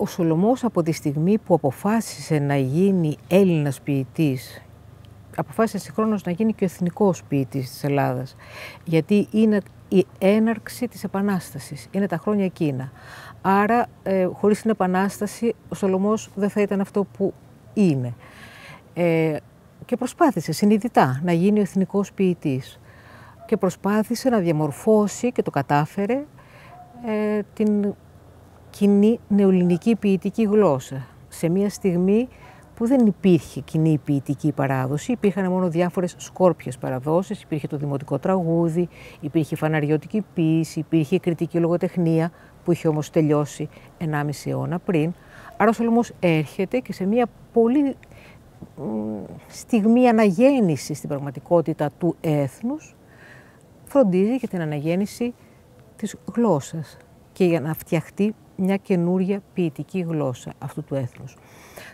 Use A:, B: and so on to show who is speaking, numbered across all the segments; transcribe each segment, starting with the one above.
A: Ο Σολομός από τη στιγμή που αποφάσισε να γίνει Έλληνας ποιητής, αποφάσισε συγχρόνως να γίνει και ο εθνικός ποιητής της Ελλάδας, γιατί είναι η έναρξη της Επανάστασης, είναι τα χρόνια εκείνα. Άρα, ε, χωρίς την Επανάσταση, ο Σολομός δεν θα ήταν αυτό που είναι. Ε, και προσπάθησε συνειδητά να γίνει ο εθνικός ποιητής και προσπάθησε να διαμορφώσει και το κατάφερε ε, την κοινή νεοελληνική ποιητική γλώσσα. Σε μια στιγμή που δεν υπήρχε κοινή ποιητική παράδοση, υπήρχαν μόνο διάφορες σκόρπιες παραδόσεις, υπήρχε το δημοτικό τραγούδι, υπήρχε η φαναριωτική ποιήση, υπήρχε η κριτική λογοτεχνία που είχε όμως τελειώσει 1,5 αιώνα πριν. Άρα ο Σολομός έρχεται και σε μια πολύ στιγμή αναγέννησης στην πραγματικότητα του έθνους, φροντίζει για την αναγέννηση της γλώσσας και για να φτιαχτεί μια καινούρια ποιητική γλώσσα αυτού του έθνους.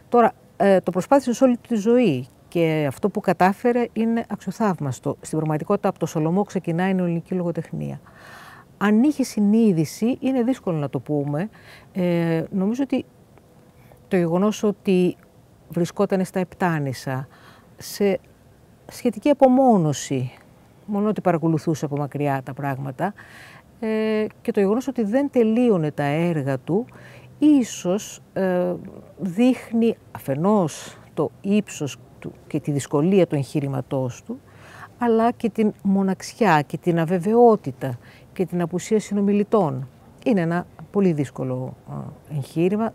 A: Τώρα, ε, το προσπάθησες σε όλη τη ζωή και αυτό που κατάφερε είναι αξιοθαύμαστο. Στην πραγματικότητα από το Σολομό ξεκινάει η ελληνική λογοτεχνία. Αν είχε συνείδηση, είναι δύσκολο να το πούμε. Ε, νομίζω ότι το γεγονός ότι βρισκόταν στα Επτάνησα, σε σχετική απομόνωση, μόνο ότι παρακολουθούσε από μακριά τα πράγματα, ε, και το γεγονός ότι δεν τελείωνε τα έργα του ίσως ε, δείχνει αφενός το ύψος του και τη δυσκολία του εγχείρηματό του αλλά και την μοναξιά και την αβεβαιότητα και την απουσία συνομιλητών. Είναι ένα πολύ δύσκολο ε, εγχείρημα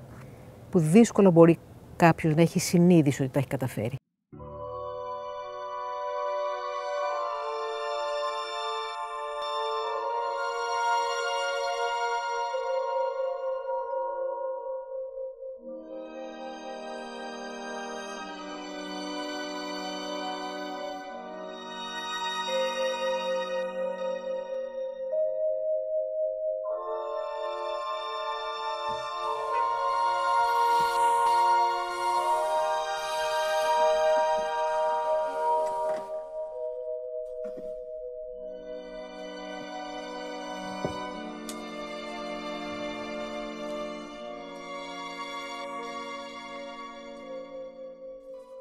A: που δύσκολα μπορεί κάποιος να έχει συνείδηση ότι τα έχει καταφέρει.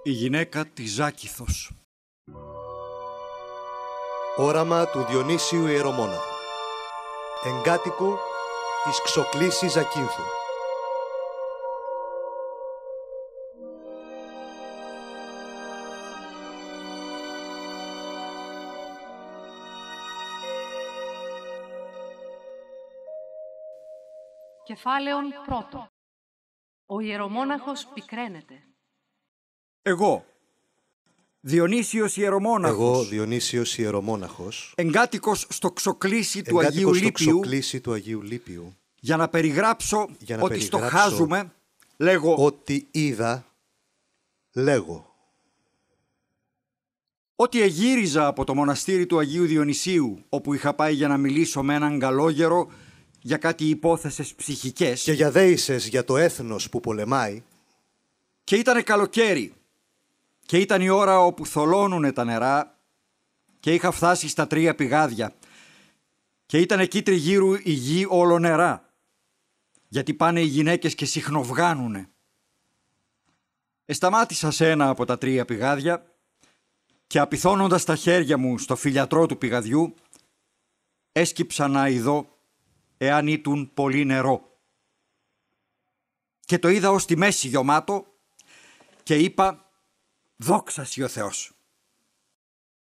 B: η γυναίκα της Ζάκηθος. Όραμα του Διονύσιου Ιερομόνα. Εγκάτοικο της Ξοκλήσης Ζακίνθου.
C: Κεφάλαιον πρώτο. Ο ιερομόναχος πικραίνεται.
B: Εγώ, Διονύσιος Ιερομόναχος. Εγώ, Διονύσιος Ιερομόναχος.
D: Εγκάτοικος στο ξοκλήσι του, Αγίου Λίπιου, του Αγίου Για να περιγράψω ότι περιγράψω στοχάζουμε, λέγω... Ότι είδα, λέγω. Ότι εγύριζα από το μοναστήρι του Αγίου Διονυσίου, όπου είχα πάει για να μιλήσω με έναν καλόγερο για κάτι υπόθεσες ψυχικές. Και για δέησες για το έθνος που πολεμάει. Και ήτανε καλοκαίρι και ήταν η ώρα όπου θολώνουνε τα νερά και είχα φτάσει στα τρία πηγάδια. Και ήταν εκεί τριγύρου η γη όλο νερά, γιατί πάνε οι γυναίκες και συχνοβγάνουνε. Εσταμάτησα σε ένα από τα τρία πηγάδια και απειθώνοντας τα χέρια μου στο φιλιατρό του πηγαδιού, έσκυψα να ειδώ εάν ήτουν πολύ νερό. Και το είδα ως τη μέση γιωμάτο και είπα Δόξα σοι ο Θεός.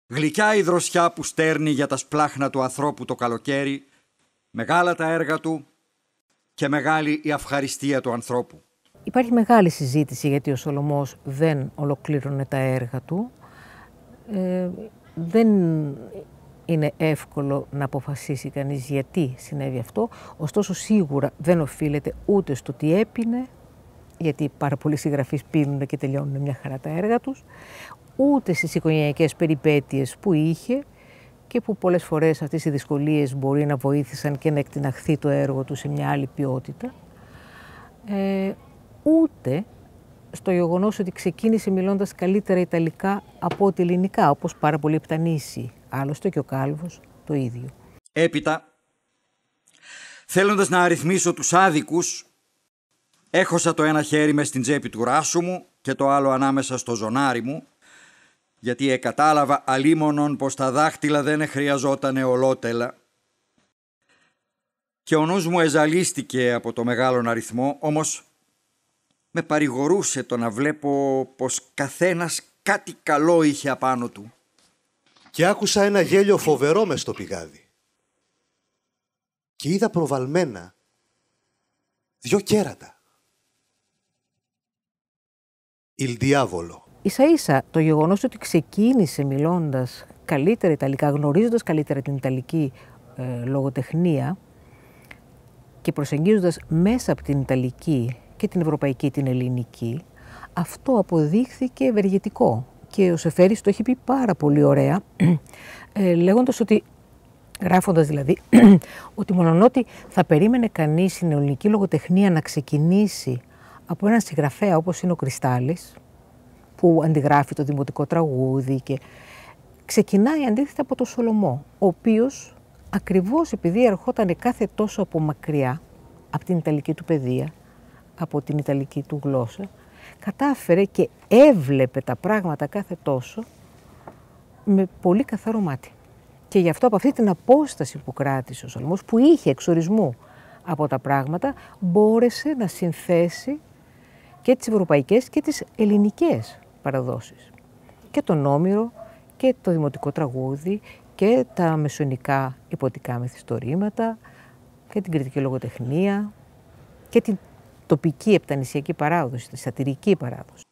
D: Γλυκιά η δροσιά που στέρνει για τα σπλάχνα του ανθρώπου το καλοκαίρι, μεγάλα τα έργα του και μεγάλη η ευχαριστία του ανθρώπου.
A: Υπάρχει μεγάλη συζήτηση γιατί ο Σολομός δεν ολοκλήρωνε τα έργα του. Ε, δεν είναι εύκολο να αποφασίσει κανείς γιατί συνέβη αυτό, ωστόσο σίγουρα δεν οφείλεται ούτε στο τι έπινε, γιατί πάρα πολλοί συγγραφείς πίνουν και τελειώνουν μια χαρά τα έργα τους, ούτε στις οικογενειακές περιπέτειες που είχε και που πολλές φορές αυτές οι δυσκολίες μπορεί να βοήθησαν και να εκτιναχθεί το έργο του σε μια άλλη ποιότητα, ε, ούτε στο γεγονός ότι ξεκίνησε μιλώντας καλύτερα Ιταλικά από ότι Ελληνικά, όπως πάρα πολλοί επτανήσοι. Άλλωστε και ο Κάλβος το ίδιο.
D: Έπειτα, θέλοντας να αριθμίσω τους άδικους, Έχωσα το ένα χέρι μες στην τσέπη του ράσου μου και το άλλο ανάμεσα στο ζωνάρι μου, γιατί εκατάλαβα αλίμονον πως τα δάχτυλα δεν χρειαζόταν ολότελα. Και ο νους μου εζαλίστηκε από το μεγάλο αριθμό, όμως με παρηγορούσε το να
B: βλέπω πως καθένας κάτι καλό είχε απάνω του. Και άκουσα ένα γέλιο φοβερό μες στο πηγάδι. Και είδα προβαλμένα δυο κέρατα Il diavolo.
A: Ίσα ίσα το γεγονός ότι ξεκίνησε μιλώντας καλύτερα Ιταλικά, γνωρίζοντας καλύτερα την Ιταλική ε, λογοτεχνία και προσεγγίζοντας μέσα από την Ιταλική και την Ευρωπαϊκή, την Ελληνική, αυτό αποδείχθηκε ευεργετικό. Και ο Σεφέρης το έχει πει πάρα πολύ ωραία, ε, λέγοντας ότι, γράφοντας δηλαδή, ότι μόνον ότι θα περίμενε κανείς η ελληνική λογοτεχνία να ξεκινήσει από έναν συγγραφέα όπως είναι ο Κρυστάλλης, που αντιγράφει το δημοτικό τραγούδι και ξεκινάει αντίθετα από τον Σολομό, ο οποίος ακριβώς επειδή ερχόταν κάθε τόσο από μακριά, από την Ιταλική του παιδεία, από την Ιταλική του γλώσσα, κατάφερε και έβλεπε τα πράγματα κάθε τόσο με πολύ καθαρό μάτι. Και γι' αυτό από αυτή την απόσταση που κράτησε ο Σολομός, που είχε εξορισμού από τα πράγματα, μπόρεσε να συνθέσει και τις ευρωπαϊκές και τις ελληνικές παραδόσεις. Και τον Όμηρο και το δημοτικό τραγούδι και τα μεσονικά υποτικά μεθυστορήματα και την κριτική λογοτεχνία και την τοπική επτανησιακή παράδοση, τη σατυρική παράδοση.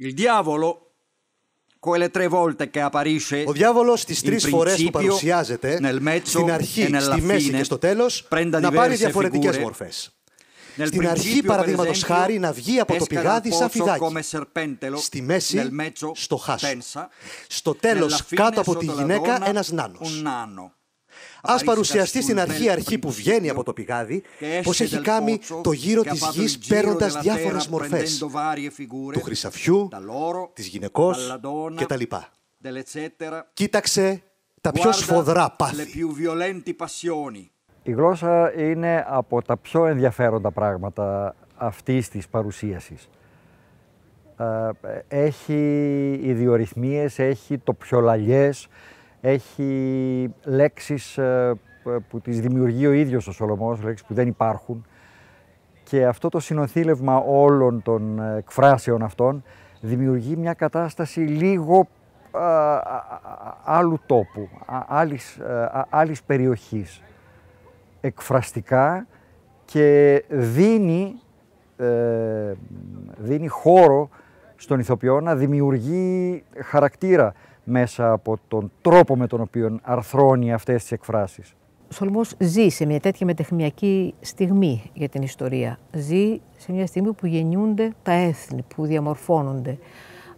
D: Il diavolo ο διάβολος τι τρεις φορές που παρουσιάζεται στην αρχή, e στη μέση και στο τέλος να πάρει διαφορετικές μορφές. Στην αρχή, παραδείγματος χάρη, να βγει από το πηγάδι σαν φιδάκι. Στη μέση,
B: στο χάσο. Στο τέλος, κάτω από τη γυναίκα, ένας νάνος.
D: Ας παρουσιαστεί στην αρχή αρχή που
B: βγαίνει από το πηγάδι, πως έχει κάνει το γύρο τη γη παίρνοντας διάφορες μορφές
D: του χρυσαφιού, της γυναικός κτλ. Κοίταξε τα πιο σφοδρά πάθη. Η γλώσσα είναι από τα πιο ενδιαφέροντα πράγματα αυτής της παρουσίασης. Ε, έχει ιδιορυθμίες, έχει το πιο λαλιές έχει λέξεις ε, ε, που τις δημιουργεί ο ίδιος ο Σολομός, λέξεις που δεν υπάρχουν. Και αυτό το συνοθήλευμα όλων των ε, εκφράσεων αυτών δημιουργεί μια κατάσταση λίγο άλλου τόπου, άλλης, περιοχής, εκφραστικά και δίνει, δίνει χώρο στον ηθοποιό να δημιουργεί χαρακτήρα μέσα από τον τρόπο με τον οποίο αρθρώνει αυτές τις εκφράσεις.
A: Ο Σολμός ζει σε μια τέτοια μετεχνιακή στιγμή για την ιστορία. Ζει σε μια στιγμή που γεννιούνται τα έθνη, που διαμορφώνονται.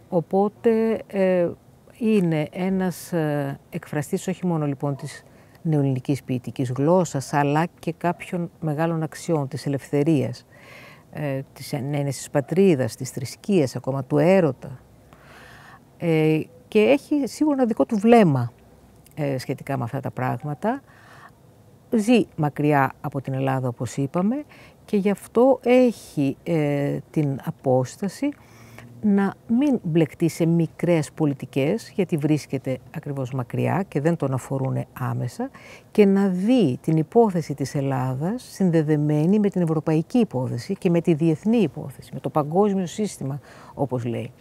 A: Οπότε ε, είναι ένας εκφραστή εκφραστής όχι μόνο λοιπόν της νεοελληνικής ποιητικής γλώσσας, αλλά και κάποιων μεγάλων αξιών της ελευθερίας, ε, της ενένεσης πατρίδας, της θρησκείας, ακόμα του έρωτα. Ε, και έχει σίγουρα δικό του βλέμμα ε, σχετικά με αυτά τα πράγματα. Ζει μακριά από την Ελλάδα, όπως είπαμε, και γι' αυτό έχει ε, την απόσταση να μην μπλεκτεί σε μικρές πολιτικές, γιατί βρίσκεται ακριβώς μακριά και δεν τον αφορούν άμεσα, και να δει την υπόθεση της Ελλάδας συνδεδεμένη με την ευρωπαϊκή υπόθεση και με τη διεθνή υπόθεση, με το παγκόσμιο σύστημα, όπως λέει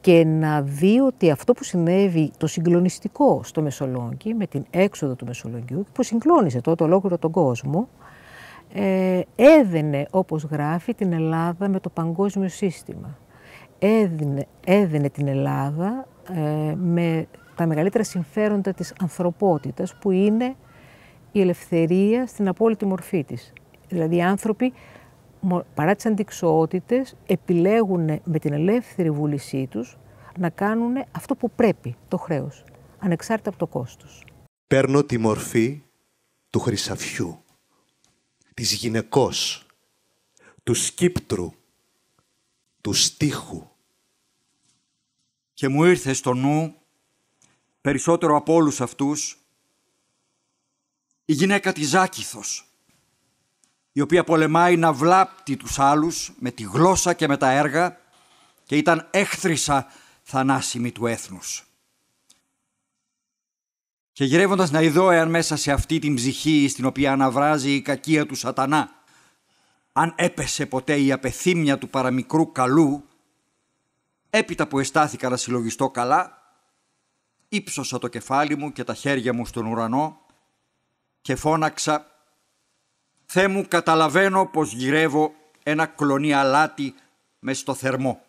A: και να δει ότι αυτό που συνέβη το συγκλονιστικό στο Μεσολόγγι, με την έξοδο του Μεσολογγιού, που συγκλώνησε τότε ολόκληρο τον κόσμο, ε, έδαινε, όπως γράφει, την Ελλάδα με το παγκόσμιο σύστημα. Έδινε, έδαινε την Ελλάδα ε, με τα μεγαλύτερα συμφέροντα της ανθρωπότητας, που είναι η ελευθερία στην απόλυτη μορφή της. Δηλαδή, οι άνθρωποι παρά τις αντικσοότητες, επιλέγουν με την ελεύθερη βούλησή τους να κάνουν αυτό που πρέπει, το χρέος, ανεξάρτητα από το κόστος.
B: Παίρνω τη μορφή του χρυσαφιού, της γυναικός, του σκύπτρου, του στίχου.
D: Και μου ήρθε στο νου, περισσότερο από όλους αυτούς, η γυναίκα της Ζάκηθος η οποία πολεμάει να βλάπτει τους άλλους με τη γλώσσα και με τα έργα και ήταν έχθρισα θανάσιμη του έθνους. Και γυρεύοντας να ειδώ εάν μέσα σε αυτή την ψυχή στην οποία αναβράζει η κακία του σατανά, αν έπεσε ποτέ η απεθύμια του παραμικρού καλού, έπειτα που αισθάθηκα να συλλογιστώ καλά, ύψωσα το κεφάλι μου και τα χέρια μου στον ουρανό και φώναξα Θε μου, καταλαβαίνω πως γυρεύω ένα κλονί αλάτι μες στο θερμό.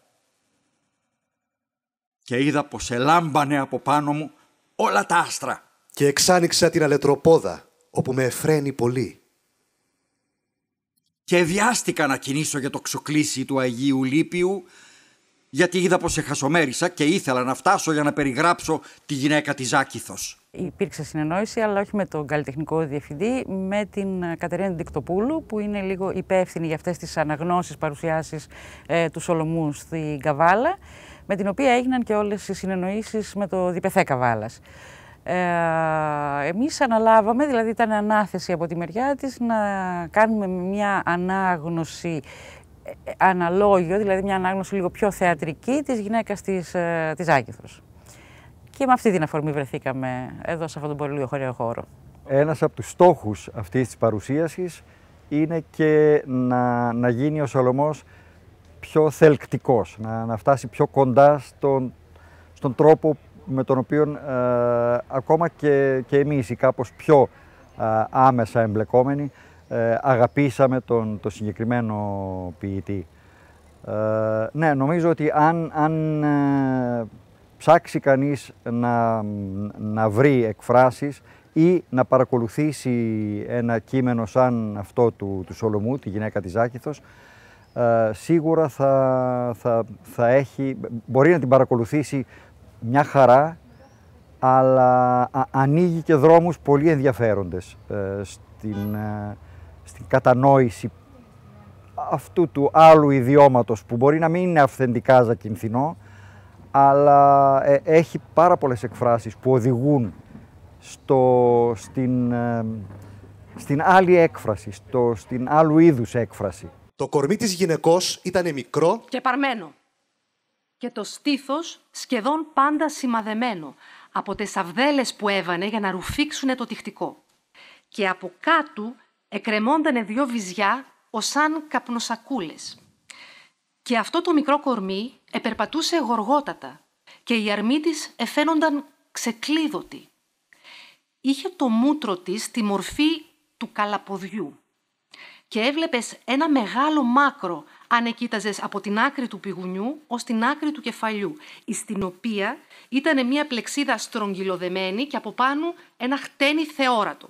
D: Και είδα πως ελάμπανε από πάνω μου όλα τα άστρα.
B: Και εξάνοιξα την αλετροπόδα, όπου με εφραίνει πολύ.
D: Και βιάστηκα να κινήσω για το ξοκλήσι του Αγίου Λύπιου, γιατί είδα πως εχασομέρισα και ήθελα να φτάσω για να περιγράψω τη γυναίκα της Άκηθος.
E: Υπήρξε συνεννόηση, αλλά όχι με τον καλλιτεχνικό διευθυντή, με την ε, Κατερίνα Δικτοπούλου, που είναι λίγο υπεύθυνη για αυτές τις αναγνώσεις παρουσιάσεις ε, του Σολομού στην Καβάλα, με την οποία έγιναν και όλες οι συνεννοήσεις με το Διπεθέ Καβάλας. Ε, εμείς αναλάβαμε, δηλαδή ήταν ανάθεση από τη μεριά της να κάνουμε μια ανάγνωση ε, αναλόγιο, δηλαδή μια ανάγνωση λίγο πιο θεατρική της γυναίκας της, της και με αυτή την αφορμή βρεθήκαμε εδώ σε αυτόν τον πολύ χωριό χώρο.
D: Ένας από τους στόχους αυτής της παρουσίασης είναι και να, να γίνει ο Σολομός πιο θελκτικός, να, να φτάσει πιο κοντά στον, στον τρόπο με τον οποίο ε, ακόμα και, και εμείς οι κάπως πιο ε, άμεσα εμπλεκόμενοι ε, αγαπήσαμε τον το συγκεκριμένο ποιητή. ναι, νομίζω ότι αν, αν ψάξει κανείς να, να βρει εκφράσεις ή να παρακολουθήσει ένα κείμενο σαν αυτό του, του Σολομού, τη γυναίκα της Ζάκηθος, ε, σίγουρα θα, θα, θα έχει, μπορεί να την παρακολουθήσει μια χαρά, αλλά ανοίγει και δρόμους πολύ ενδιαφέροντες ε, στην, ε, στην κατανόηση αυτού του άλλου ιδιώματος που μπορεί να μην είναι αυθεντικά ζακινθινό, αλλά ε, έχει πάρα πολλές εκφράσεις που οδηγούν στο, στην, ε, στην άλλη έκφραση, στο, στην άλλου είδους έκφραση. Το κορμί
B: της γυναικός ήταν μικρό
C: και παρμένο και το στήθος σχεδόν πάντα σημαδεμένο από τις αυδέλες που έβανε για να ρουφήξουν το τυχτικό. Και από κάτω εκρεμόντανε δυο βυζιά ως σαν καπνοσακούλες και αυτό το μικρό κορμί επερπατούσε γοργότατα και οι αρμοί της εφαίνονταν ξεκλείδωτοι. Είχε το μούτρο της τη μορφή του καλαποδιού και έβλεπες ένα μεγάλο μάκρο αν από την άκρη του πηγουνιού ως την άκρη του κεφαλιού, στην οποία ήταν μια πλεξίδα στρογγυλοδεμένη και από πάνω ένα χτένι θεόρατο.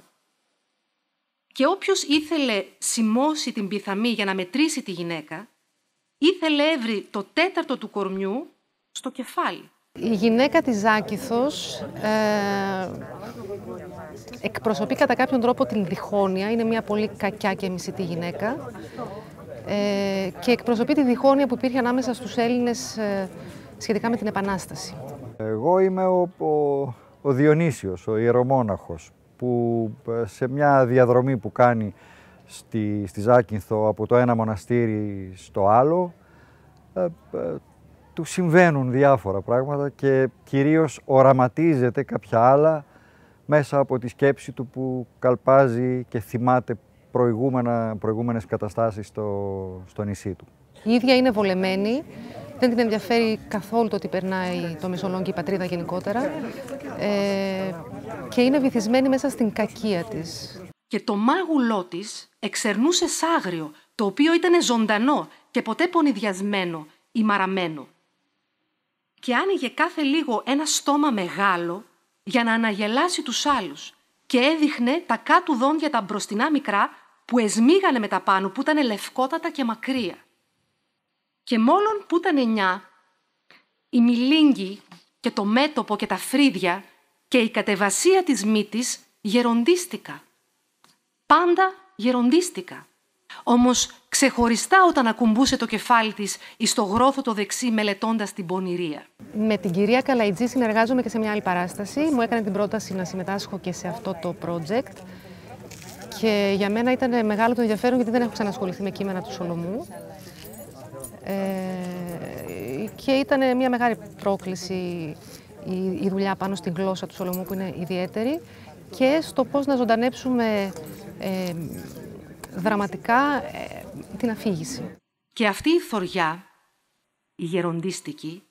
C: Και όποιος ήθελε σημώσει την πιθαμή για να μετρήσει τη γυναίκα, ήθελε έβρι το τέταρτο του κορμιού στο κεφάλι. Η γυναίκα της Ζάκηθος ε, εκπροσωπεί κατά κάποιον τρόπο την διχόνοια. Είναι μια πολύ κακιά και μισητή γυναίκα. Ε, και εκπροσωπεί τη διχόνοια που υπήρχε ανάμεσα στους Έλληνες ε, σχετικά με την Επανάσταση.
D: Εγώ είμαι ο, ο, ο Διονύσιος, ο ιερομόναχος, που ε, σε μια διαδρομή που κάνει στη, στη Ζάκυνθο από το ένα μοναστήρι στο άλλο. Ε, ε, του συμβαίνουν διάφορα πράγματα και κυρίως οραματίζεται κάποια άλλα μέσα από τη σκέψη του που καλπάζει και θυμάται προηγούμενα, προηγούμενες καταστάσεις στο, στο νησί του.
C: Η ίδια είναι βολεμένη, δεν την ενδιαφέρει καθόλου το ότι περνάει το Μεσολόγγι η πατρίδα γενικότερα ε, και είναι βυθισμένη μέσα στην κακία της. Και το μάγουλό της εξερνούσε σάγριο, το οποίο ήταν ζωντανό και ποτέ πονηδιασμένο ή μαραμένο. Και άνοιγε κάθε λίγο ένα στόμα μεγάλο για να αναγελάσει τους άλλους και έδειχνε τα κάτω δόντια τα μπροστινά μικρά που εσμίγανε με τα πάνω που ήταν λευκότατα και μακριά Και μόλον που ήταν εννιά, η μιλίνγι και το μέτωπο και τα φρύδια και η κατεβασία της μύτης γεροντίστηκα. Πάντα γεροντίστηκα. Όμως ξεχωριστά όταν ακουμπούσε το κεφάλι της εις το γρόθο το δεξί μελετώντας την πονηρία. Με την κυρία Καλαϊτζή συνεργάζομαι και σε μια άλλη παράσταση. Μου έκανε την πρόταση να συμμετάσχω και σε αυτό το project. Και για μένα ήταν μεγάλο το ενδιαφέρον γιατί δεν έχω ξανασχοληθεί με κείμενα του Σολομού. Ε, και ήταν μια μεγάλη πρόκληση η, η δουλειά πάνω στην γλώσσα του Σολομού που είναι ιδιαίτερη και στο πώς να ζωντανέψουμε ε, δραματικά ε, την αφήγηση. Και αυτή η θωριά, η γεροντίστικη,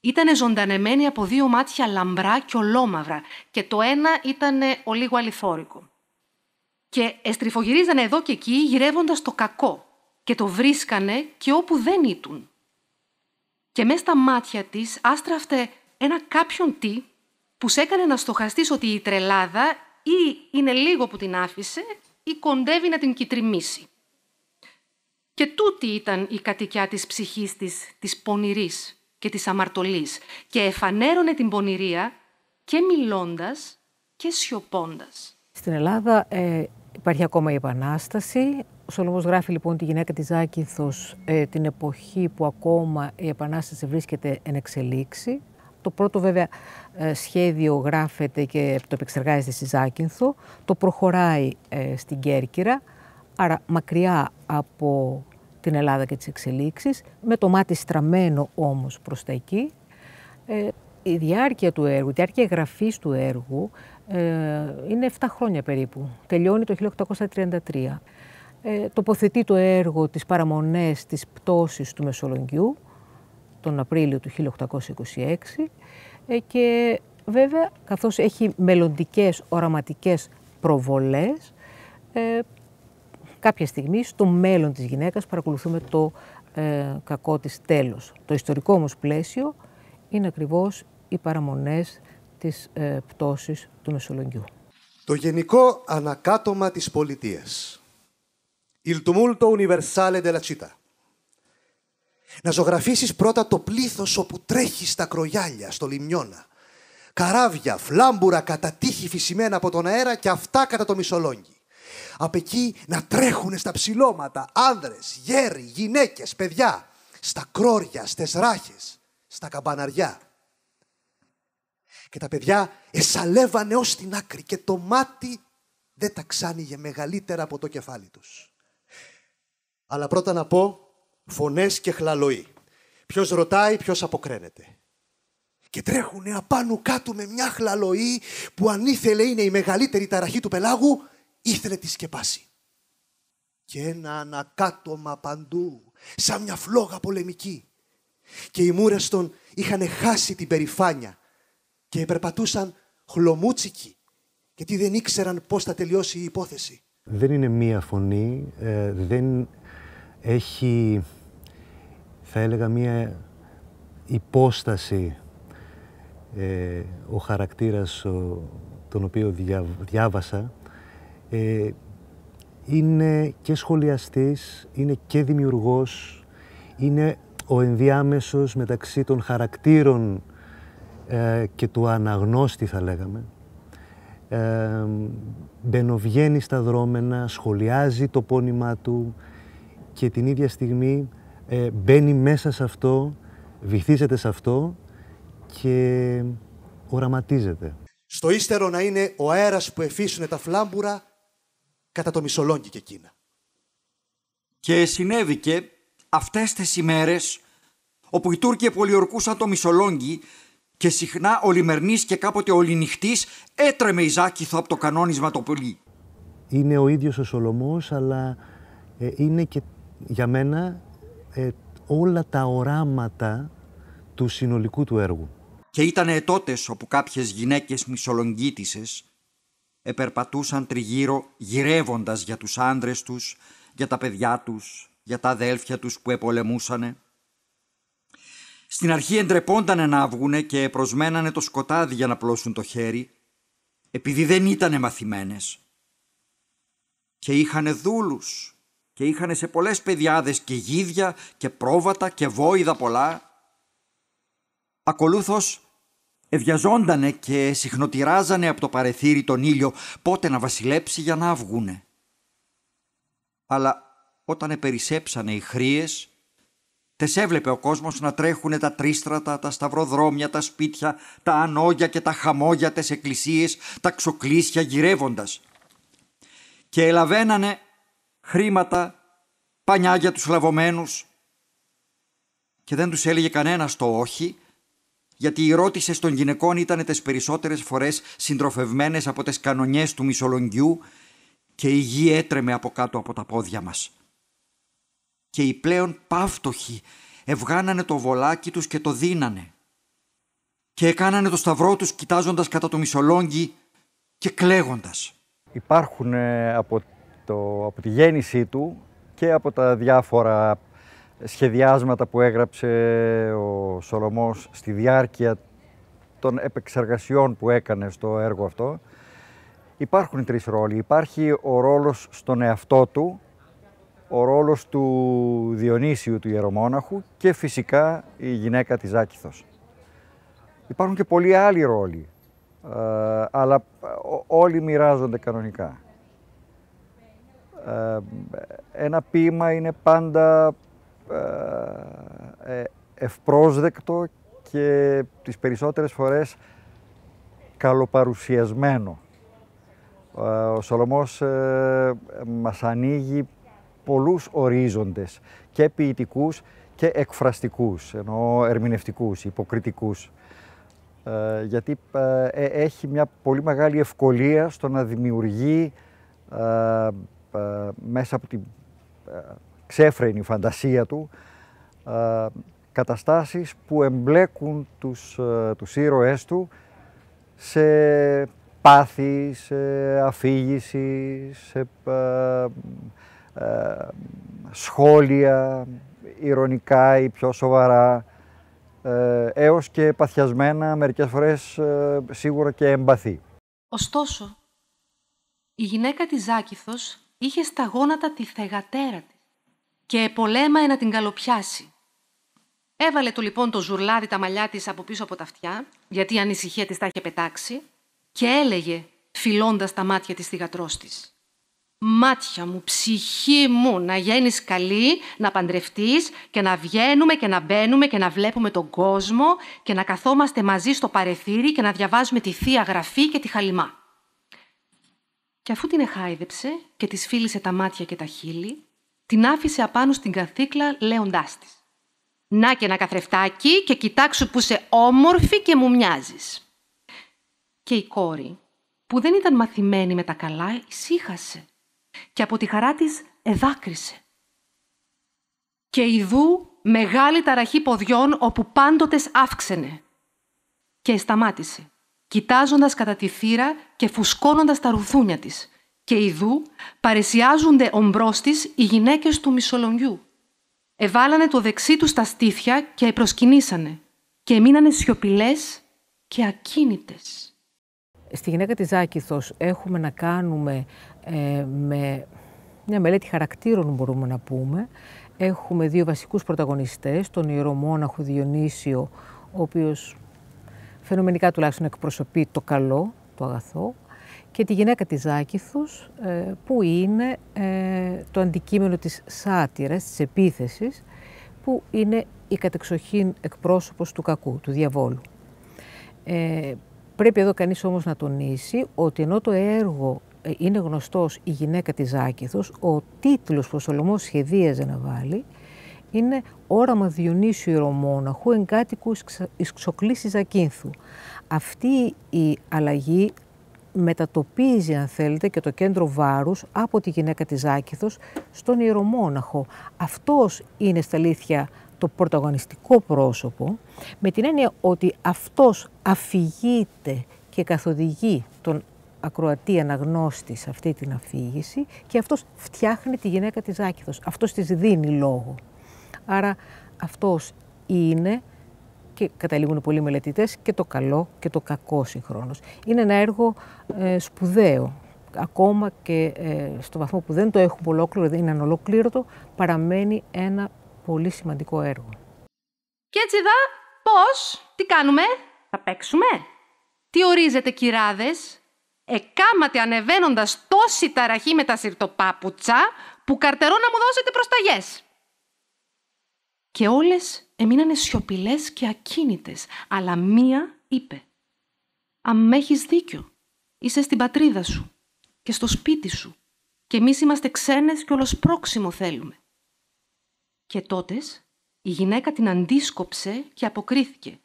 C: ήταν ζωντανεμένη από δύο μάτια λαμπρά και ολόμαυρα και το ένα ήταν ο λίγο αληθόρικο. Και εστριφογυρίζανε εδώ και εκεί γυρεύοντας το κακό και το βρίσκανε και όπου δεν ήτουν. Και μέσα στα μάτια της άστραφτε ένα κάποιον τι που σε έκανε να στοχαστείς ότι η τρελάδα ή είναι λίγο που την άφησε ή κοντεύει να την κυτριμήσει. Και τούτη ήταν η κατοικιά της ψυχής της, της πονηρής και της αμαρτωλής και εφανέρωνε την πονηρία και μιλώντας και σιωπώντας.
A: Στην Ελλάδα ε, υπάρχει ακόμα η Επανάσταση. Ο Σολομός γράφει λοιπόν τη γυναίκα της Ζάκυνθος ε, την εποχή που ακόμα η Επανάσταση βρίσκεται εν εξελίξη το πρώτο βέβαια ε, σχέδιο γράφεται και το επεξεργάζεται στη Ζάκυνθο. Το προχωράει ε, στην Κέρκυρα, άρα μακριά από την Ελλάδα και τις εξελίξεις, με το μάτι στραμμένο όμως προς τα εκεί. Ε, η διάρκεια του έργου, η διάρκεια γραφής του έργου είναι 7 χρόνια περίπου. Τελειώνει το 1833. Ε, τοποθετεί το έργο τις παραμονές της πτώσης του Μεσολογγιού τον Απρίλιο του 1826 ε, και βέβαια καθώς έχει μελλοντικές οραματικές προβολές ε, κάποια στιγμή στο μέλλον της γυναίκας παρακολουθούμε το ε, κακό της τέλος. Το ιστορικό όμως πλαίσιο είναι ακριβώς οι παραμονές της πτώσης του Μεσολογγιού.
B: Το γενικό ανακάτωμα της πολιτείας. Il tumulto universale della città. Να ζωγραφίσεις πρώτα το πλήθος όπου τρέχεις στα κρογιάλια, στο λιμιώνα. Καράβια, φλάμπουρα κατά τύχη φυσιμένα από τον αέρα και αυτά κατά το μισολόγγι. Απ' εκεί να τρέχουν στα ψηλώματα άνδρες, γέροι, γυναίκες, παιδιά. Στα κρόρια, στις ράχες, στα καμπαναριά. Και τα παιδιά εσαλεύανε ως την άκρη και το μάτι δεν τα ξάνιγε μεγαλύτερα από το κεφάλι τους. Αλλά πρώτα να πω φωνές και χλαλοή. Ποιος ρωτάει, ποιος αποκρένεται; Και τρέχουνε απάνω κάτω με μια χλαλοή που αν ήθελε είναι η μεγαλύτερη ταραχή του πελάγου, ήθελε τη σκεπάσει. Και ένα ανακάτωμα παντού, σαν μια φλόγα πολεμική. Και οι μούρες των είχαν χάσει την περηφάνεια και περπατούσαν χλωμούτσικοι γιατί δεν ήξεραν πώς θα τελειώσει η υπόθεση. Δεν είναι μία φωνή, ε, δεν έχει, θα έλεγα, μία υπόσταση ε, ο χαρακτήρας τον οποίο διάβασα ε, είναι και σχολιαστής, είναι και δημιουργός, είναι ο ενδιάμεσος μεταξύ των χαρακτήρων ε, και του αναγνώστη θα λέγαμε. Ε, μπαινοβγαίνει στα δρόμενα, σχολιάζει το πόνημά του, και την ίδια στιγμή ε, μπαίνει μέσα σε αυτό, βυθίζεται σε αυτό και οραματίζεται. Στο ύστερο να είναι ο αέρας που εφήσουνε τα φλάμπουρα κατά το Μισολόγγι και εκείνα. Και συνέβηκε
D: αυτές τις ημέρες όπου οι Τούρκοι πολιορκούσαν το Μισολόγγι και συχνά ολιμερνής και κάποτε ολινυχτής έτρεμε η Ζάκηθο από το κανόνισμα το πολύ.
B: Είναι ο ίδιος ο Σολομός αλλά ε, είναι και για μένα ε, όλα τα οράματα του συνολικού του έργου. Και
D: ήταν τότες όπου κάποιες γυναίκες μισολογγίτισες επερπατούσαν τριγύρω γυρεύοντας για τους άντρες τους, για τα παιδιά τους, για τα αδέλφια τους που επολεμούσανε. Στην αρχή εντρεπόντανε να βγούνε και προσμένανε το σκοτάδι για να πλώσουν το χέρι, επειδή δεν ήτανε μαθημένες. Και είχανε δούλους και είχαν σε πολλές παιδιάδες και γίδια και πρόβατα και βόηδα πολλά. Ακολούθως ευγιαζόντανε και συχνοτηράζανε από το παρεθύρι τον ήλιο πότε να βασιλέψει για να αυγούνε. Αλλά όταν επερισέψανε οι χρίες, τες έβλεπε ο κόσμος να τρέχουνε τα τρίστρατα, τα σταυροδρόμια, τα σπίτια, τα ανόγια και τα χαμόγια, τες εκκλησίες, τα ξοκλήσια γυρεύοντας. Και ελαβαίνανε χρήματα, πανιά για τους λαβωμένους. Και δεν τους έλεγε κανένας το όχι, γιατί οι ρώτησε των γυναικών ήταν τις περισσότερες φορές συντροφευμένες από τις κανονιές του Μισολογγιού και η γη έτρεμε από κάτω από τα πόδια μας. Και οι πλέον πάυτοχοι ευγάνανε το βολάκι τους και το δίνανε. Και έκανανε το σταυρό τους κοιτάζοντας κατά το Μισολόγγι και κλαίγοντας. Υπάρχουν ε, από το, από τη γέννησή του και από τα διάφορα σχεδιάσματα που έγραψε ο Σολομός στη διάρκεια των επεξεργασιών που έκανε στο έργο αυτό. Υπάρχουν τρεις ρόλοι. Υπάρχει ο ρόλος στον εαυτό του, ο ρόλος του Διονύσιου του Ιερομόναχου και φυσικά η γυναίκα της Άκηθος. Υπάρχουν και πολλοί άλλοι ρόλοι, ε, αλλά ε, όλοι μοιράζονται κανονικά. Ε, ένα ποίημα είναι πάντα ε, ε, ευπρόσδεκτο και τις περισσότερες φορές καλοπαρουσιασμένο. Ο Σολωμός μας ανοίγει πολλούς ορίζοντες και ποιητικούς και εκφραστικούς, ενώ ερμηνευτικούς, υποκριτικούς. Γιατί έχει μια πολύ μεγάλη ευκολία στο να δημιουργεί ε, μέσα από την ε, ξέφρενη φαντασία του ε, καταστάσεις που εμπλέκουν τους, τους ήρωές του σε πάθη, σε αφήγηση, σε σχόλια ηρωνικά ή πιο σοβαρά έως και παθιασμένα, μερικές φορές σίγουρα και εμπαθή.
C: Ωστόσο, η γυναίκα της Ζάκηθος είχε στα γόνατα τη θεγατέρα της και επολέμαε να την καλοπιάσει. Έβαλε του λοιπόν το ζουρλάδι τα μαλλιά της από πίσω από τα αυτιά, γιατί η ανησυχία της τα είχε πετάξει, και έλεγε, φιλώντας τα μάτια της θυγατρός της. «Μάτια μου, ψυχή μου, να γίνεις καλή, να παντρευτείς και να βγαίνουμε και να μπαίνουμε και να βλέπουμε τον κόσμο και να καθόμαστε μαζί στο παρεθύρι και να διαβάζουμε τη Θεία Γραφή και τη Χαλιμά» και αφού την εχάιδεψε και της φίλησε τα μάτια και τα χείλη, την άφησε απάνω στην καθήκλα λέοντάς της. «Να και ένα καθρεφτάκι και κοιτάξου που είσαι όμορφη και μου μοιάζεις. Και η κόρη, που δεν ήταν μαθημένη με τα καλά, ησύχασε και από τη χαρά της εδάκρισε. «Και ειδού μεγάλη ταραχή ποδιών, όπου πάντοτες αύξαινε». Και ειδού μεγάλη ταραχή ποδιών όπου παντοτες αύξενε. Και σταμάτησε κοιτάζοντας κατά τη θύρα και φουσκώνοντας τα ρουθούνια της. Και ιδού παρεσιάζονται ομπρός της οι γυναίκες του μισολογίου Εβάλανε το δεξί τους στα στήθια και προσκυνήσανε και μείνανε σιωπηλές
A: και ακίνητες. Στη γυναίκα της Ζάκηθο έχουμε να κάνουμε ε, με μια μελέτη χαρακτήρων μπορούμε να πούμε. Έχουμε δύο βασικούς πρωταγωνιστές, τον μόναχο Διονύσιο, ο οποίος φαινομενικά τουλάχιστον εκπροσωπεί το καλό, το αγαθό, και τη γυναίκα της Ζάκηθους, ε, που είναι ε, το αντικείμενο της σάτυρας, της επίθεσης, που είναι η κατεξοχήν εκπρόσωπος του κακού, του διαβόλου. Ε, πρέπει εδώ κανείς όμως να τονίσει ότι ενώ το έργο είναι γνωστός «Η γυναίκα της Ζάκηθος», ο τίτλος που ο Σολωμός σχεδίαζε να βάλει είναι όραμα Διονύσου Ιερομόναχου εν κάτοικου ξοκλήσεις Ακίνθου. Αυτή η αλλαγή μετατοπίζει, αν θέλετε, και το κέντρο βάρους από τη γυναίκα της Άκηθος στον Ιερομόναχο. Αυτός είναι στα αλήθεια το πρωταγωνιστικό πρόσωπο, με την έννοια ότι αυτός αφηγείται και καθοδηγεί τον ακροατή αναγνώστη σε αυτή την αφήγηση και αυτός φτιάχνει τη γυναίκα της Άκηθος. Αυτός της δίνει λόγο. Άρα αυτός είναι και καταλήγουν πολλοί μελετητές και το καλό και το κακό συγχρόνως. Είναι ένα έργο ε, σπουδαίο. Ακόμα και ε, στο βαθμό που δεν το έχουμε ολόκληρο, δεν είναι ανολόκληρωτο, παραμένει ένα πολύ σημαντικό έργο.
C: Και έτσι δα, πώς, τι κάνουμε, θα παίξουμε. Τι ορίζετε κυράδες, εκάματε ανεβαίνοντας τόση ταραχή με τα σιρτοπάπουτσα που καρτερώ να μου δώσετε προσταγές και όλες έμειναν σιωπηλές και ακίνητες, αλλά μία είπε «Αμ έχεις δίκιο, είσαι στην πατρίδα σου και στο σπίτι σου και εμείς είμαστε ξένες και όλος πρόξιμο θέλουμε». Και τότες η γυναίκα την αντίσκοψε και αποκρίθηκε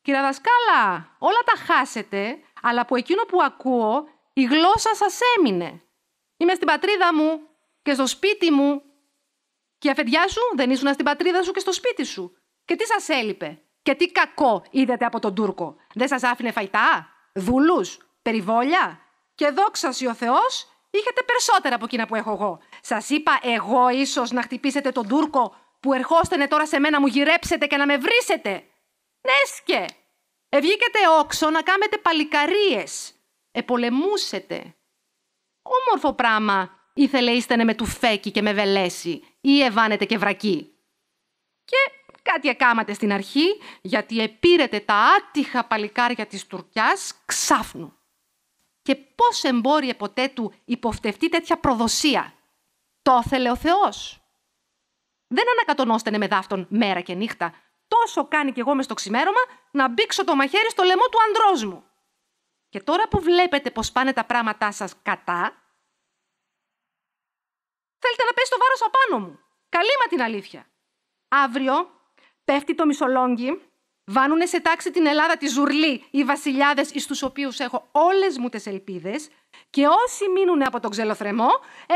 C: «Κυρία Δασκάλα, όλα τα χάσετε, αλλά από εκείνο που ακούω η γλώσσα σας έμεινε. Είμαι στην πατρίδα μου και στο σπίτι μου και η αφεντιά σου δεν ήσουν στην πατρίδα σου και στο σπίτι σου. Και τι σας έλειπε. Και τι κακό είδατε από τον Τούρκο. Δεν σας άφηνε φαϊτά, δούλου, περιβόλια. Και δόξα ο Θεός, είχατε περισσότερα από εκείνα που έχω εγώ. Σας είπα εγώ ίσως να χτυπήσετε τον Τούρκο που ερχόστενε τώρα σε μένα μου γυρέψετε και να με βρίσετε. Νέσκε! Ευγήκετε όξο να κάμετε παλικαρίες. Επολεμούσετε. Όμορφο πράγμα ήθελε ίστενε με φέκι και με βελέση ή ευάνετε και βρακί. Και κάτι εκάματε στην αρχή, γιατί επήρετε τα άτυχα παλικάρια της Τουρκιάς ξάφνου. Και πώς εμπόριε ποτέ του υποφτευτεί τέτοια προδοσία. Το θέλε ο Θεός. Δεν ανακατονώστενε με δάφτον μέρα και νύχτα. Τόσο κάνει κι εγώ μες στο ξημέρωμα να μπήξω το μαχαίρι στο λαιμό του αντρό μου. Και τώρα που βλέπετε πως πάνε τα πράγματά σας κατά, Θέλετε να πέσει το βάρος απάνω μου. Καλή μα την αλήθεια. Αύριο πέφτει το μισολόγγι, βάνουνε σε τάξη την Ελλάδα τη ζουρλή οι βασιλιάδες τους οποίους έχω όλες μου τις ελπίδες και όσοι μείνουν από τον ξελοθρεμό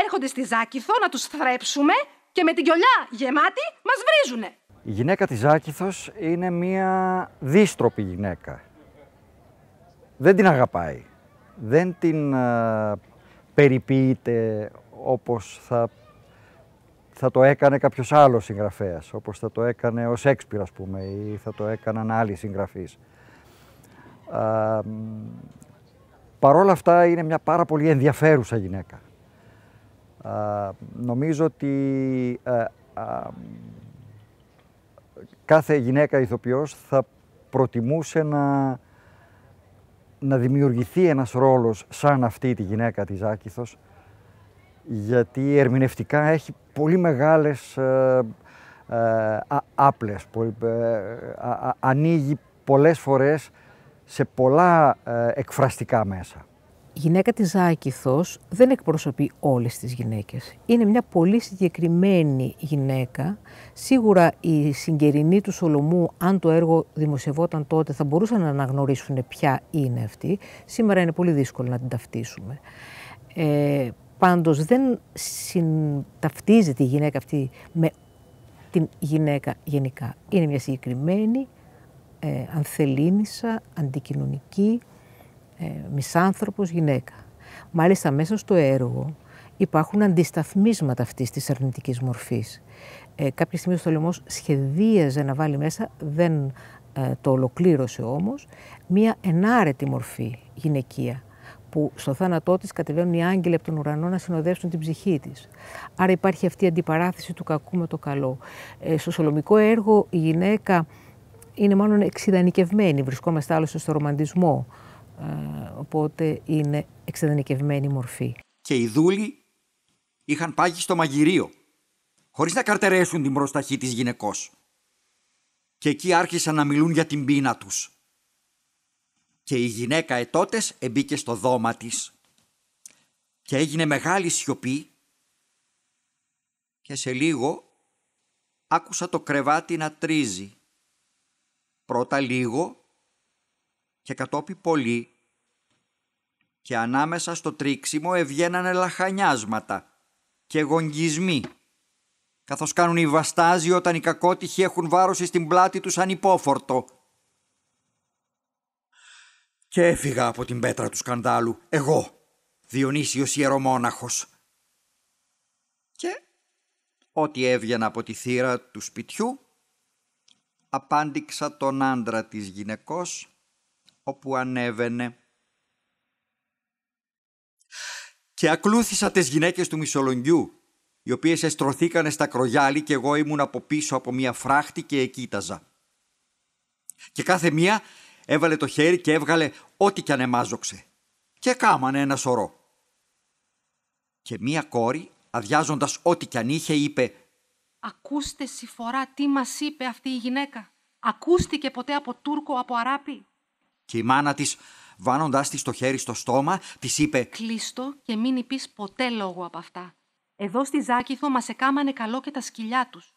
C: έρχονται στη Ζάκηθο να τους θρέψουμε και με την κιολιά γεμάτη μας βρίζουνε.
D: Η γυναίκα της Ζάκηθος είναι μία δίστροπη γυναίκα. Δεν την αγαπάει. Δεν την α, ε, περιποιείται όπως θα, το έκανε κάποιος άλλος συγγραφέας, όπως θα το έκανε ο Σέξπιρ ας πούμε ή θα το έκαναν άλλοι συγγραφείς. Α, παρόλα αυτά είναι μια πάρα πολύ ενδιαφέρουσα γυναίκα. Α, νομίζω ότι ε, κάθε γυναίκα ηθοποιός θα προτιμούσε να, να δημιουργηθεί ένας ρόλος σαν αυτή τη γυναίκα της Άκηθος, γιατί ερμηνευτικά έχει πολύ μεγάλες ε, ε, α, άπλες, ε, ανοίγει πολλές φορές σε
A: πολλά εκφραστικά μέσα. Η γυναίκα της Ζάκηθος δεν εκπροσωπεί όλες τις γυναίκες. Είναι μια πολύ συγκεκριμένη γυναίκα. Σίγουρα η συγκερινοί του Σολομού, αν το έργο δημοσιευόταν τότε, θα μπορούσαν να αναγνωρίσουν ποια είναι αυτή. Σήμερα είναι πολύ δύσκολο να την ταυτίσουμε. Πάντως δεν συνταυτίζεται η γυναίκα αυτή με την γυναίκα γενικά. Είναι μια συγκεκριμένη, ε, ανθελήνησα, αντικοινωνική, ε, μισάνθρωπος γυναίκα. Μάλιστα μέσα στο έργο υπάρχουν αντισταθμίσματα αυτής της αρνητικής μορφής. Ε, κάποια στιγμή ο σχεδίαζε να βάλει μέσα, δεν ε, το ολοκλήρωσε όμως, μία ενάρετη μορφή γυναικεία που στο θάνατό της κατεβαίνουν οι άγγελοι από τον ουρανό να συνοδεύσουν την ψυχή της. Άρα υπάρχει αυτή η αντιπαράθεση του κακού με το καλό. Ε, στο σολομικό έργο η γυναίκα είναι μάλλον εξειδανικευμένη. Βρισκόμαστε άλλωστε στο ρομαντισμό, ε, οπότε είναι εξειδανικευμένη μορφή.
D: Και οι δούλοι είχαν πάγει στο μαγειρίο, χωρίς να καρτερέσουν την προσταχή της γυναικός. Και εκεί άρχισαν να μιλούν για την πείνα τους και η γυναίκα ετότες εμπήκε στο δώμα της και έγινε μεγάλη σιωπή και σε λίγο άκουσα το κρεβάτι να τρίζει. Πρώτα λίγο και κατόπι πολύ και ανάμεσα στο τρίξιμο ευγαίνανε λαχανιάσματα και γονγισμοί καθώς κάνουν οι βαστάζοι όταν οι κακότυχοι έχουν βάρος στην πλάτη τους ανυπόφορτο και έφυγα από την πέτρα του σκανδάλου, εγώ, Διονύσιος Ιερομόναχος. Και ό,τι έβγαινα από τη θύρα του σπιτιού, απάντηξα τον άντρα της γυναικός, όπου ανέβαινε. Και ακλούθησα τις γυναίκες του Μισολονγκιού, οι οποίες εστρωθήκανε στα κρογιάλι και εγώ ήμουν από πίσω από μία φράχτη και εκείταζα. Και κάθε μία έβαλε το χέρι και έβγαλε ό,τι κι ανεμάζοξε. Και κάμανε ένα σωρό. Και μία κόρη, αδειάζοντας ό,τι κι αν είχε, είπε
C: «Ακούστε φορά τι μας είπε αυτή η γυναίκα. Ακούστηκε ποτέ από Τούρκο, από Αράπη».
D: Και η μάνα της, βάνοντάς της το χέρι στο στόμα, της είπε «Κλείστο
C: και μην υπείς ποτέ λόγο από αυτά. Εδώ στη Ζάκηθο μας εκάμανε καλό και τα σκυλιά τους.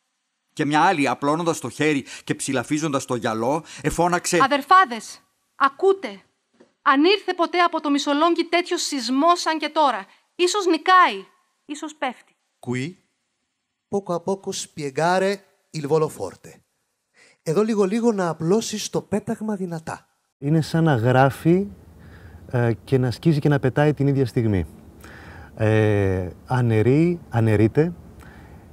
D: Και μια άλλη, απλώνοντας το χέρι και ψηλαφίζοντας το γυαλό, εφώναξε.
C: Αδερφάδες, ακούτε. Αν ήρθε ποτέ από το Μισολόγγι τέτοιος σεισμός σαν και τώρα, ίσως νικάει,
B: ίσως πέφτει. «Κουί, πόκο a poco spiegare il Εδώ λίγο-λίγο να απλώσεις το πέταγμα δυνατά. Είναι σαν να γράφει ε, και να σκίζει και να πετάει την ίδια στιγμή. Ε, ανερεί, ανερείται,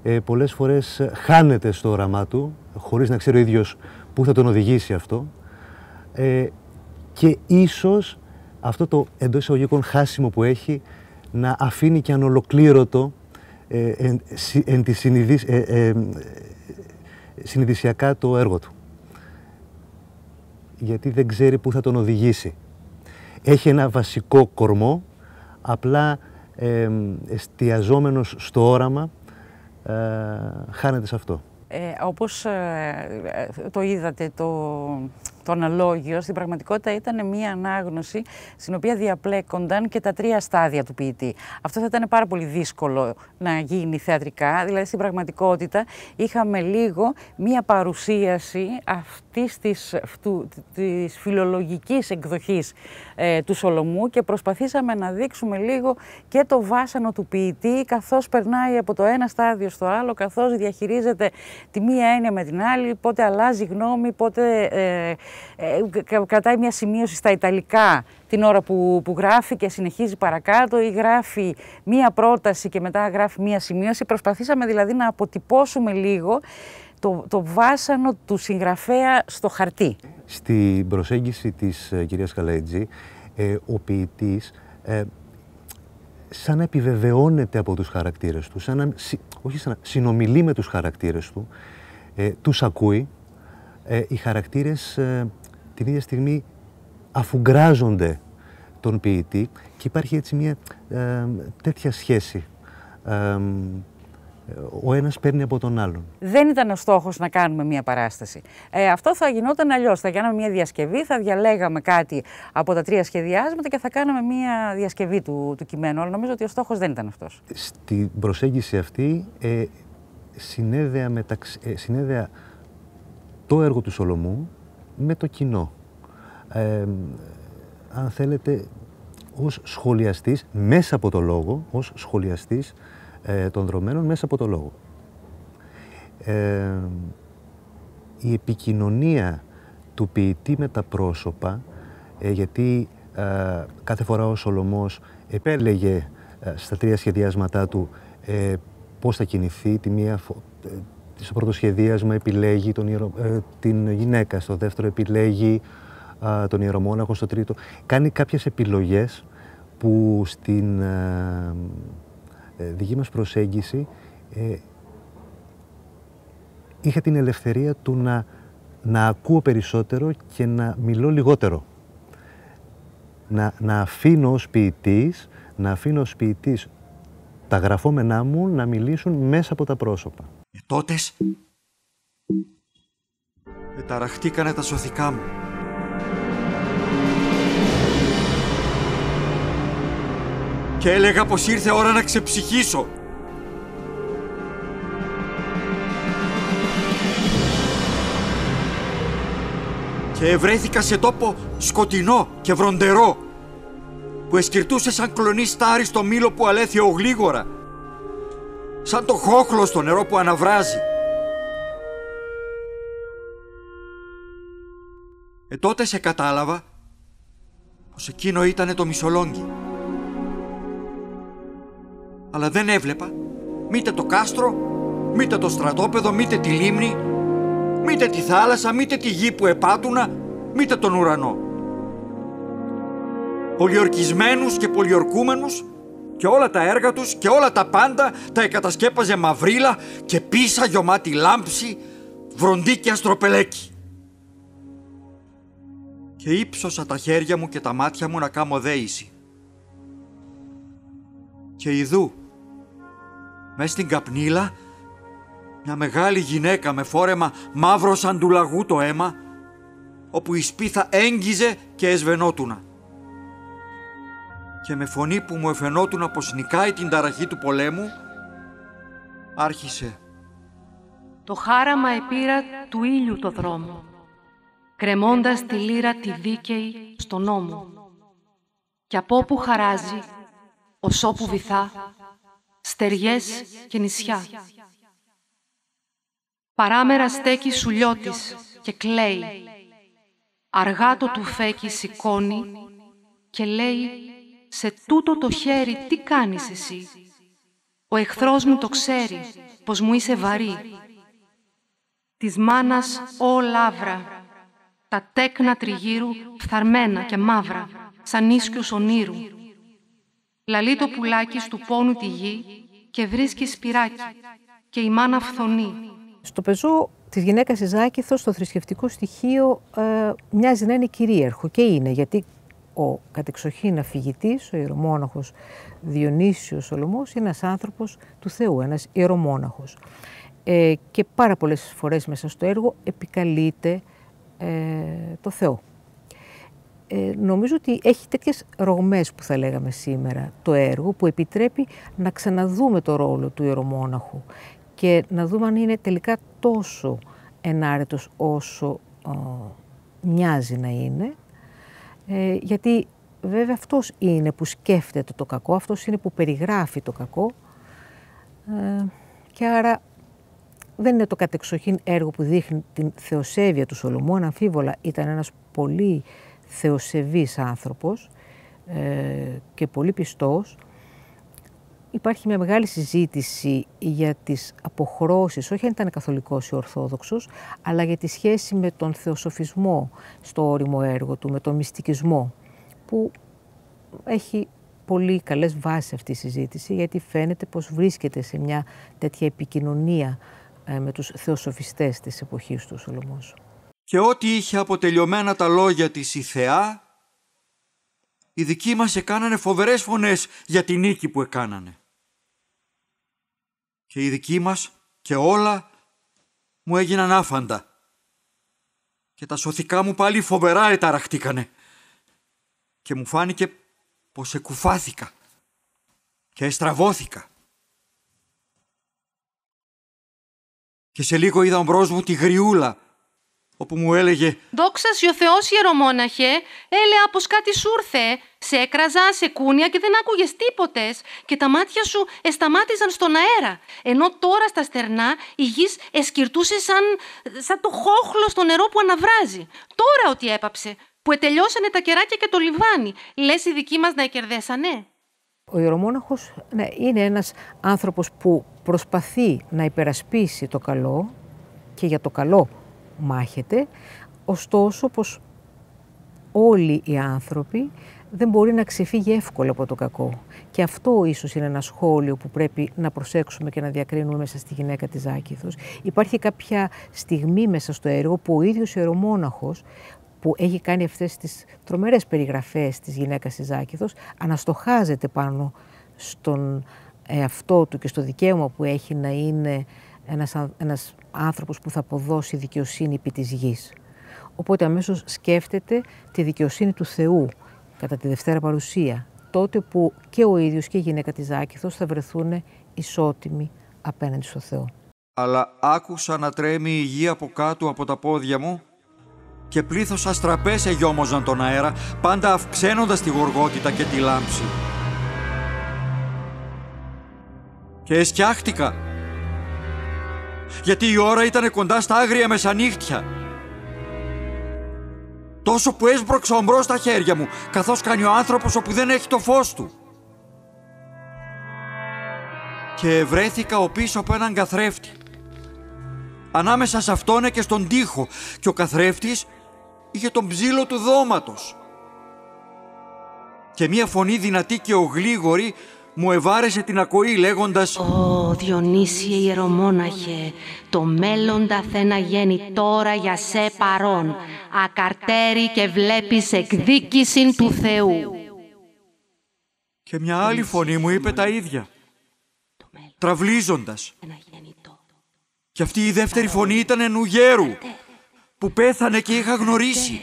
B: ε, πολλές φορές χάνεται στο όραμά του, χωρίς να ξέρει ο ίδιος πού θα τον οδηγήσει αυτό. Ε, και ίσως αυτό το εντός εισαγωγικών χάσιμο που έχει να αφήνει και ανολοκλήρωτο ε, εν, ε, ε, συνειδησιακά το έργο του. Γιατί δεν ξέρει πού θα τον οδηγήσει. Έχει ένα βασικό κορμό, απλά εστιαζόμενος στο όραμα ε, χάνεται σε αυτό.
E: Ε, όπως ε, ε, το είδατε, το, το αναλόγιο, στην πραγματικότητα ήταν μια ανάγνωση στην οποία διαπλέκονταν και τα τρία στάδια του ποιητή. Αυτό θα ήταν πάρα πολύ δύσκολο να γίνει θεατρικά, δηλαδή στην πραγματικότητα είχαμε λίγο μια παρουσίαση αυτής της, της φιλολογικής εκδοχής ε, του Σολομού και προσπαθήσαμε να δείξουμε λίγο και το βάσανο του ποιητή καθώς περνάει από το ένα στάδιο στο άλλο, καθώς διαχειρίζεται τη μία έννοια με την άλλη, πότε αλλάζει γνώμη, πότε ε, ε, κρατάει μια σημείωση στα Ιταλικά την ώρα που, που γράφει και συνεχίζει παρακάτω ή γράφει μία πρόταση και μετά γράφει μία σημείωση. Προσπαθήσαμε δηλαδή να αποτυπώσουμε λίγο το, βάσανο του συγγραφέα στο χαρτί.
B: Στην προσέγγιση της ε, κυρίας Καλέτζη, ε, ο ποιητής ε, σαν να επιβεβαιώνεται από τους χαρακτήρες του, σαν να, σαν να συνομιλεί με τους χαρακτήρες του, τους ακούει, ε, οι χαρακτήρες ε, την ίδια στιγμή αφουγκράζονται τον ποιητή και υπάρχει έτσι μια ε, τέτοια σχέση. Ε, ο ένας παίρνει από τον άλλον.
E: Δεν ήταν ο στόχος να κάνουμε μια παράσταση. αυτό θα γινόταν αλλιώς. Θα κάναμε μια διασκευή, θα διαλέγαμε κάτι από τα τρία σχεδιάσματα και θα κάναμε μια διασκευή του, του κειμένου. Αλλά νομίζω ότι ο στόχος δεν ήταν αυτός.
B: Στην προσέγγιση αυτή συνέδεα, συνέδεα το έργο του Σολομού με το κοινό. Ε, αν θέλετε, ως σχολιαστής, μέσα από το λόγο, ως σχολιαστής ε, των δρομένων, μέσα από το λόγο. Ε, η επικοινωνία του ποιητή με τα πρόσωπα, ε, γιατί ε, κάθε φορά ο Σολομός επέλεγε ε, στα τρία σχεδιάσματά του πώς θα κινηθεί, τη μία, στο πρώτο σχεδίασμα επιλέγει τον ε, την γυναίκα, στο δεύτερο επιλέγει τον ιερομόναχο, στο τρίτο. Κάνει κάποιες επιλογές που στην ε, ε, δική μας προσέγγιση είχα την ελευθερία του να, να ακούω περισσότερο και να μιλώ λιγότερο. Να, να αφήνω ως να αφήνω ως ποιητής τα γραφόμενά μου να μιλήσουν μέσα από τα πρόσωπα. Ε, τότες
D: μεταραχτήκανε τα σωθικά μου. Και έλεγα πως ήρθε ώρα να ξεψυχήσω. Και ευρέθηκα σε τόπο σκοτεινό και βροντερό που εσκυρτούσε σαν κλονή στάρι στο μήλο που αλέθει ο σαν το χόχλο στο νερό που αναβράζει. Ε, τότε σε κατάλαβα πως εκείνο ήτανε το μισολόγγι. Αλλά δεν έβλεπα μήτε το κάστρο, μήτε το στρατόπεδο, μήτε τη λίμνη, μήτε τη θάλασσα, μήτε τη γη που επάτουνα, μήτε τον ουρανό. Πολιορκισμένους και πολιορκούμενους και όλα τα έργα τους και όλα τα πάντα τα εκατασκέπαζε μαυρίλα και πίσα γιωμάτη λάμψη, βροντί και Και ύψωσα τα χέρια μου και τα μάτια μου να κάμω δέηση. Και ειδού, μέσα στην καπνίλα, μια μεγάλη γυναίκα με φόρεμα μαύρο σαν του το αίμα, όπου η σπίθα έγγιζε και εσβενότουνα και με φωνή που μου εφαινόταν να νικάει την ταραχή του πολέμου, άρχισε.
C: Το χάραμα επήρα του ήλιου το δρόμο, κρεμώντας τη λύρα τη δίκαιη στον νόμο. Κι από πού χαράζει, ως όπου βυθά, στεριές και νησιά. Παράμερα στέκει λιώτης και κλαίει. Αργά το του τουφέκι σηκώνει και λέει σε τούτο το χέρι τι κάνεις εσύ. Ο εχθρός μου το ξέρει, πως μου είσαι βαρύ. Της μάνας ό λαύρα, τα τέκνα τριγύρου φθαρμένα και μαύρα, σαν ίσκιους ονείρου. Λαλεί το πουλάκι του πόνου τη γη και βρίσκει σπυράκι και η μάνα φθονεί.
A: Στο πεζό της γυναίκας Ζάκηθος το θρησκευτικό στοιχείο ε, μοιάζει να είναι κυρίαρχο και είναι, γιατί ο κατεξοχήν αφηγητής, ο ιερομόναχος Διονύσιος Σολομός, είναι ένας άνθρωπος του Θεού, ένας ιερομόναχος. Ε, και πάρα πολλές φορές μέσα στο έργο επικαλείται ε, το Θεό. Ε, νομίζω ότι έχει τέτοιες ρογμές που θα λέγαμε σήμερα το έργο που επιτρέπει να ξαναδούμε το ρόλο του ιερομόναχου και να δούμε αν είναι τελικά τόσο ενάρετος όσο ε, μοιάζει να είναι ε, γιατί βέβαια αυτός είναι που σκέφτεται το κακό, αυτός είναι που περιγράφει το κακό ε, και άρα δεν είναι το κατεξοχήν έργο που δείχνει την θεοσέβεια του Σολομού. Αναμφίβολα ήταν ένας πολύ θεοσεβής άνθρωπος ε, και πολύ πιστός υπάρχει μια μεγάλη συζήτηση για τις αποχρώσεις, όχι αν ήταν καθολικός ή ορθόδοξος, αλλά για τη σχέση με τον θεοσοφισμό στο όριμο έργο του, με τον μυστικισμό, που έχει πολύ καλές βάσεις αυτή η συζήτηση, γιατί φαίνεται πως βρίσκεται σε μια τέτοια επικοινωνία ε, με τους θεοσοφιστές της εποχής του Σολομός.
D: Και ό,τι είχε αποτελειωμένα τα λόγια της η Θεά, οι δικοί μας έκανανε φοβερές φωνές για την νίκη που έκανανε και οι δικοί μας και όλα μου έγιναν άφαντα. Και τα σωθικά μου πάλι φοβερά εταραχτήκανε και μου φάνηκε πως εκουφάθηκα και εστραβώθηκα. Και σε λίγο είδα μπρος μου τη γριούλα όπου μου έλεγε
C: «Δόξα ο Θεός ιερομόναχε, έλεα πως κάτι σου ήρθε, σε έκραζα, σε κούνια και δεν άκουγες τίποτες και τα μάτια σου εσταμάτησαν στον αέρα, ενώ τώρα στα στερνά η γης εσκυρτούσε σαν, σαν το χόχλο στο νερό που αναβράζει. Τώρα ότι έπαψε, που ετελειώσανε τα κεράκια και το λιβάνι, λες οι δικοί μας να εκερδέσανε».
A: Ο ιερομόναχος ναι, είναι ένας άνθρωπος που προσπαθεί να υπερασπίσει το καλό και για το καλό μάχεται, ωστόσο πως όλοι οι άνθρωποι δεν μπορεί να ξεφύγει εύκολα από το κακό. Και αυτό ίσως είναι ένα σχόλιο που πρέπει να προσέξουμε και να διακρίνουμε μέσα στη γυναίκα της Ζάκηθος. Υπάρχει κάποια στιγμή μέσα στο έργο που ο ίδιος ιερομόναχος που έχει κάνει αυτές τις τρομερές περιγραφές της γυναίκας της Ζάκηθος αναστοχάζεται πάνω στον εαυτό του και στο δικαίωμα που έχει να είναι ένας, ένας άνθρωπος που θα αποδώσει δικαιοσύνη επί της γης. Οπότε αμέσως σκέφτεται τη δικαιοσύνη του Θεού κατά τη Δευτέρα Παρουσία, τότε που και ο ίδιος και η γυναίκα της Άκηθος θα βρεθούν ισότιμοι απέναντι στο Θεό.
D: Αλλά άκουσα να τρέμει η γη από κάτω από τα πόδια μου και πλήθος αστραπές εγιώμοζαν τον αέρα, πάντα αυξένοντας τη γοργότητα και τη λάμψη. Και εσκιάχτηκα γιατί η ώρα ήταν κοντά στα άγρια μεσανύχτια. Τόσο που έσπρωξα ομπρός στα χέρια μου, καθώς κάνει ο άνθρωπος όπου δεν έχει το φως του. Και βρέθηκα ο πίσω από έναν καθρέφτη. Ανάμεσα σε αυτόν και στον τοίχο και ο καθρέφτης είχε τον ψήλο του δώματος. Και μία φωνή δυνατή και ογλίγορη μου ευάρεσε την ακοή λέγοντας
C: «Ω Διονύσιε Ιερομόναχε, το μέλλοντα θένα γέννη τώρα για σε παρόν, ακαρτέρι και βλέπεις εκδίκηση του Θεού».
D: Και μια άλλη φωνή μου είπε τα ίδια, τραυλίζοντας. Και αυτή η δεύτερη φωνή ήταν ενουγέρου, που πέθανε και είχα γνωρίσει.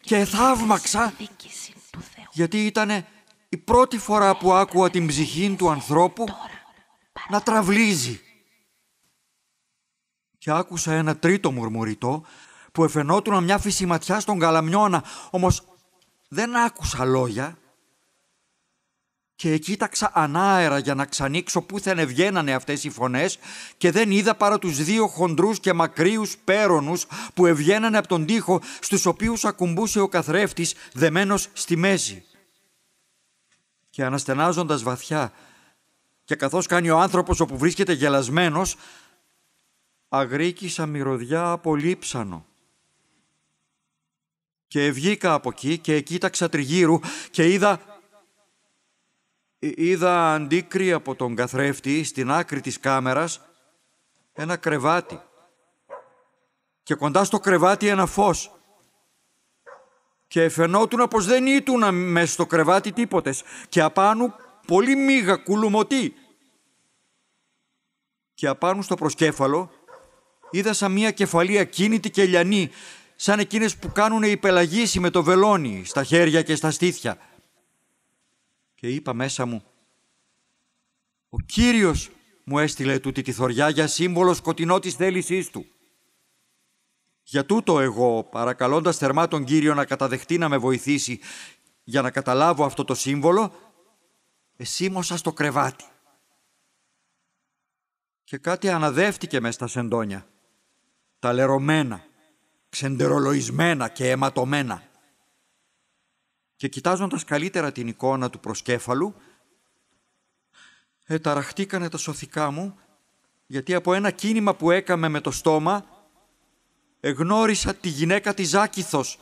D: Και θαύμαξα, γιατί ήτανε η πρώτη φορά που άκουα την ψυχή του ανθρώπου να τραβλίζει. Και άκουσα ένα τρίτο μουρμουριτό που εφαινόταν μια φυσιματιά στον καλαμιώνα, όμως δεν άκουσα λόγια και κοίταξα ανάερα για να ξανοίξω θα ευγαίνανε αυτές οι φωνές και δεν είδα παρά τους δύο χοντρούς και μακρύους πέρονους που ευγαίνανε από τον τοίχο στους οποίους ακουμπούσε ο καθρέφτης δεμένος στη μέση και αναστενάζοντας βαθιά και καθώς κάνει ο άνθρωπος όπου βρίσκεται γελασμένος, αγρίκησα μυρωδιά από λείψανο. Και βγήκα από εκεί και κοίταξα τριγύρου και είδα... Είδα αντίκρι από τον καθρέφτη στην άκρη της κάμερας ένα κρεβάτι. Και κοντά στο κρεβάτι ένα φως και φαινόταν πως δεν ήτουνα με στο κρεβάτι τίποτες και απάνω πολύ μίγα κουλουμωτή. Και απάνω στο προσκέφαλο είδα σαν μια κεφαλή κίνητη και λιανή, σαν εκείνες που κάνουν οι με το βελόνι στα χέρια και στα στήθια. Και είπα μέσα μου, ο Κύριος μου έστειλε τούτη τη θωριά για σύμβολο σκοτεινό της θέλησής του. Για τούτο εγώ, παρακαλώντας θερμά τον Κύριο να καταδεχτεί να με βοηθήσει για να καταλάβω αυτό το σύμβολο, εσήμωσα στο κρεβάτι. Και κάτι αναδεύτηκε μες στα σεντόνια. Τα λερωμένα, ξεντερολοισμένα και αιματωμένα. Και κοιτάζοντας καλύτερα την εικόνα του προσκέφαλου, εταραχτήκανε τα σωθικά μου, γιατί από ένα κίνημα που έκαμε με το στόμα εγνώρισα τη γυναίκα της Ζάκηθος,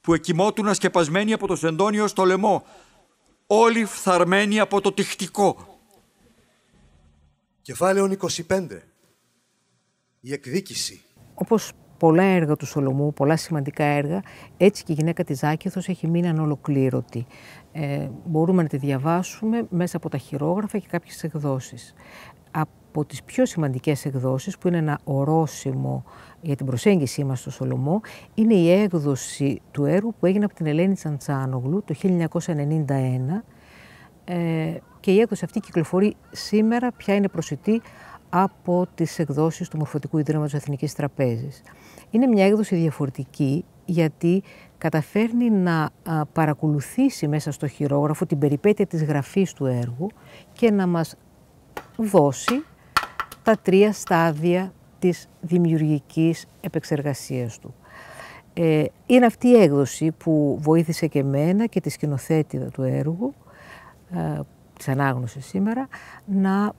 D: που εκοιμότουν ασκεπασμένη από το σεντόνιο στο λαιμό, όλοι φθαρμένοι από το τυχτικό.
B: Κεφάλαιο 25. Η εκδίκηση.
A: Όπως πολλά έργα του Σολομού, πολλά σημαντικά έργα, έτσι και η γυναίκα της Ζάκηθος έχει μείνει ανολοκλήρωτη. Ε, μπορούμε να τη διαβάσουμε μέσα από τα χειρόγραφα και κάποιες εκδόσεις. Από από τις πιο σημαντικές εκδόσεις που είναι ένα ορόσημο για την προσέγγιση μας στο Σολομό είναι η έκδοση του έργου που έγινε από την Ελένη Τσαντσάνογλου το 1991 ε, και η έκδοση αυτή κυκλοφορεί σήμερα πια είναι προσιτή από τις εκδόσεις του Μορφωτικού Ιδρύματος Εθνικής Τραπέζης. Είναι μια έκδοση διαφορετική γιατί καταφέρνει να παρακολουθήσει μέσα στο χειρόγραφο την περιπέτεια της γραφής του έργου και να μας δώσει τα τρία στάδια της δημιουργικής επεξεργασίας του. Ε, είναι αυτή η έκδοση που βοήθησε και μένα και τη σκηνοθέτηδα του έργου, ε, της ανάγνωσης σήμερα, να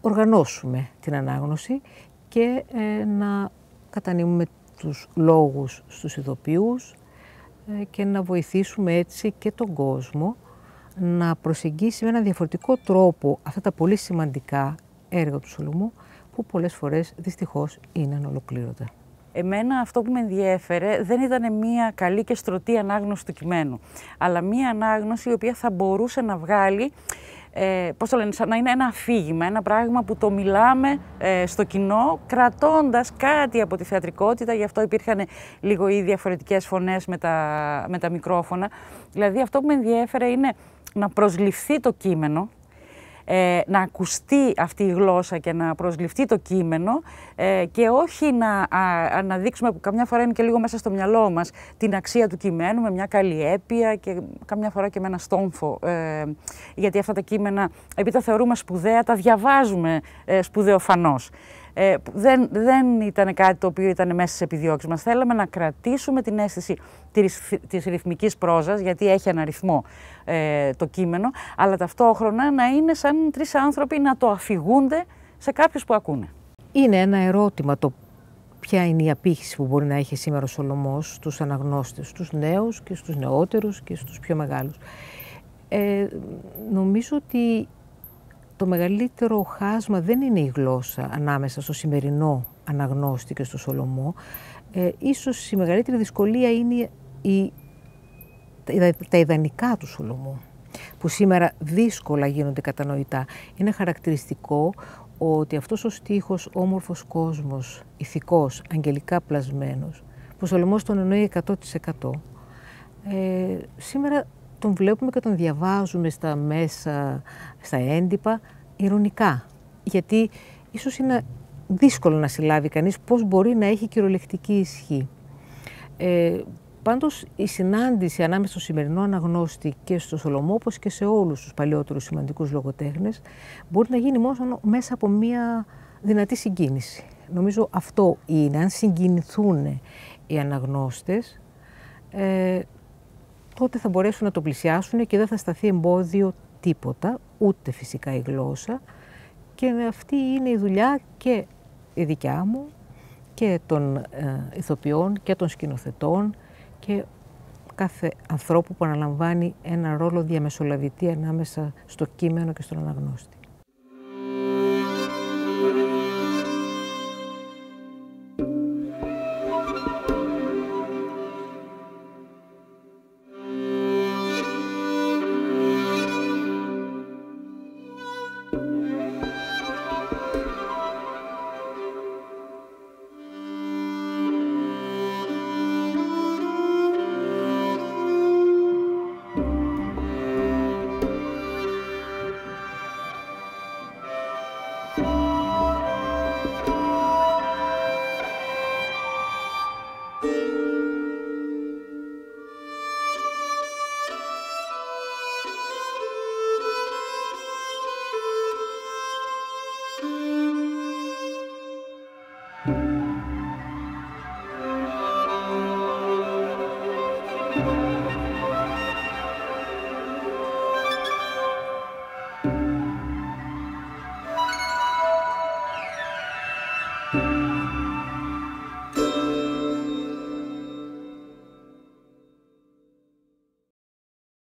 A: οργανώσουμε την ανάγνωση και ε, να κατανοούμε τους λόγους στους ειδοποιούς ε, και να βοηθήσουμε έτσι και τον κόσμο να προσεγγίσει με ένα διαφορετικό τρόπο αυτά τα πολύ σημαντικά έργα του Σολομού που πολλές φορές δυστυχώς είναι ανολοκλήρωτα.
E: Εμένα αυτό που με ενδιέφερε δεν ήταν μια καλή και στρωτή ανάγνωση του κειμένου, αλλά μια ανάγνωση η οποία θα μπορούσε να βγάλει, ε, πώς το λένε, σαν να είναι ένα αφήγημα, ένα πράγμα που το μιλάμε ε, στο κοινό, κρατώντας κάτι από τη θεατρικότητα, γι' αυτό υπήρχαν λίγο ή διαφορετικές φωνές με τα, με τα μικρόφωνα. Δηλαδή αυτό που με ενδιέφερε είναι να προσληφθεί το κείμενο, ε, να ακουστεί αυτή η γλώσσα και να προσληφθεί το κείμενο ε, και όχι να αναδείξουμε, που καμιά φορά είναι και λίγο μέσα στο μυαλό μας, την αξία του κειμένου με μια καλή έπεια και καμιά φορά και με ένα στόμφο. Ε, γιατί αυτά τα κείμενα, επειδή τα θεωρούμε σπουδαία, τα διαβάζουμε ε, σπουδαιοφανώς ε, δεν, δεν ήταν κάτι το οποίο ήταν μέσα στις επιδιώξεις μας. Θέλαμε να κρατήσουμε την αίσθηση της ρυθμικής πρόζας, γιατί έχει ένα ρυθμό ε, το κείμενο, αλλά ταυτόχρονα να είναι σαν τρεις άνθρωποι να το αφηγούνται σε κάποιους που ακούνε.
A: Είναι ένα ερώτημα το ποια είναι η απήχηση που μπορεί να έχει σήμερα ο Σολομός στους αναγνώστες, στους νέους και στους νεότερους και στους πιο μεγάλους. Ε, νομίζω ότι το μεγαλύτερο χάσμα δεν είναι η γλώσσα ανάμεσα στο σημερινό αναγνώστη και στο Σολομό. Ε, ίσως η μεγαλύτερη δυσκολία είναι η, τα ιδανικά του Σολομού, που σήμερα δύσκολα γίνονται κατανοητά. Είναι χαρακτηριστικό ότι αυτός ο στίχος «Όμορφος κόσμος, ηθικός, αγγελικά πλασμένος», που ο Σολομός τον εννοεί 100%, ε, σήμερα τον βλέπουμε και τον διαβάζουμε στα μέσα, στα έντυπα, ηρωνικά. Γιατί ίσως είναι δύσκολο να συλλάβει κανείς πώς μπορεί να έχει κυριολεκτική ισχύ. Ε, πάντως η συνάντηση ανάμεσα στον σημερινό αναγνώστη και στο Σολομό, όπως και σε όλους τους παλαιότερους σημαντικούς λογοτέχνες, μπορεί να γίνει μόνο μέσα από μια δυνατή συγκίνηση. Νομίζω αυτό είναι, αν συγκινηθούν οι αναγνώστες, ε, τότε θα μπορέσουν να το πλησιάσουν και δεν θα σταθεί εμπόδιο τίποτα, ούτε φυσικά η γλώσσα. Και αυτή είναι η δουλειά και η δικιά μου και των ε, ηθοποιών και των σκηνοθετών και κάθε ανθρώπου που αναλαμβάνει ένα ρόλο διαμεσολαβητή ανάμεσα στο κείμενο και στον αναγνώστη.